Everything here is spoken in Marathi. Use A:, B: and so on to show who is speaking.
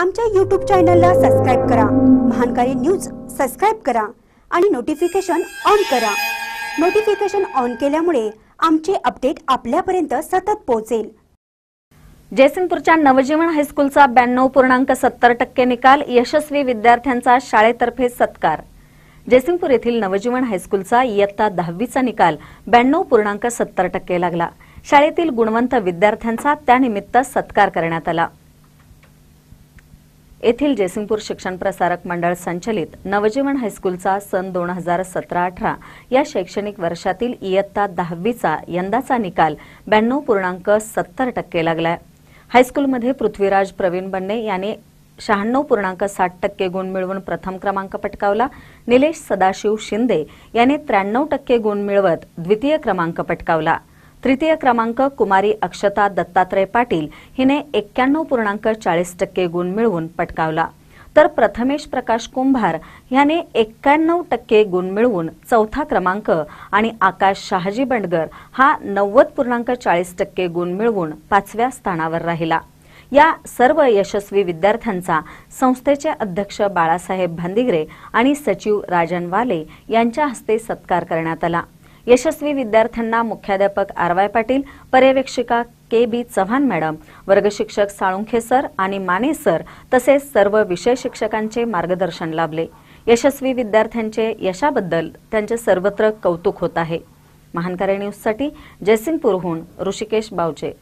A: आमच्या यूट्यूब चॅनलला सबस्क्राईब करा महानकारी न्यूज सबस्क्राईब करा आणि नोटिफिकेशन ऑन करा नोटिफिकेशन ऑन केल्यामुळे आमचे अपडेट
B: आपल्यापर्यंत सतत पोहोचेल जयसिंगपूरच्या नवजीवन हायस्कूलचा ब्याण्णव पूर्णांक सत्तर टक्के निकाल यशस्वी विद्यार्थ्यांचा शाळेतर्फे सत्कार जयसिंगपूर येथील नवजीवन हायस्कूलचा इयत्ता दहावीचा निकाल ब्याण्णव पूर्णांक सत्तर टक्के लागला शाळेतील गुणवंत विद्यार्थ्यांचा त्यानिमित्त सत्कार करण्यात आला येथील जयसिंगपूर शिक्षण प्रसारक मंडळ संचलित नवजीवन हायस्कूलचा सन दोन हजार सतरा अठरा या शैक्षणिक वर्षातील इयत्ता दहावीचा यंदाचा निकाल ब्याण्णव पूर्णांक सत्तर टक्के लागलाय हायस्कूलमध्ये पृथ्वीराज प्रवीण बन्ने यांनी शहाण्णव पूर्णांक साठ टक्के गुण मिळवून प्रथम क्रमांक पटकावला निलेश सदाशिव शिंदे यांनी त्र्याण्णव टक्के गुण मिळवत द्वितीय क्रमांक पटकावला तृतीय क्रमांक कुमारी अक्षता दत्तात्रय पाटील हिने एक्क्याण्णव पूर्णांक चाळीस टक्के गुण मिळवून पटकावला तर प्रथमेश प्रकाश कुंभार याने एक्क्याण्णव टक्के गुण मिळवून चौथा क्रमांक आणि आकाश शहाजी बंडगर हा नव्वद पूर्णांक चाळीस टक्के गुण मिळवून पाचव्या स्थानावर राहिला या सर्व यशस्वी विद्यार्थ्यांचा संस्थेचे अध्यक्ष बाळासाहेब भांदिगरे आणि सचिव राजन वाले यांच्या हस्ते सत्कार करण्यात आला यशस्वी विद्यार्थ्यांना मुख्याध्यापक आर वाय पाटील पर्यवेक्षिका के बी चव्हाण मॅडम वर्गशिक्षक साळुंखे सर आणि माने सर तसेच सर्व विषय शिक्षकांचे मार्गदर्शन लाभले यशस्वी विद्यार्थ्यांचे यशाबद्दल त्यांचे सर्वत्र कौतुक होत आहे महानकारी न्यूजसाठी जयसिंगपूरहून ऋषिकेश बावचे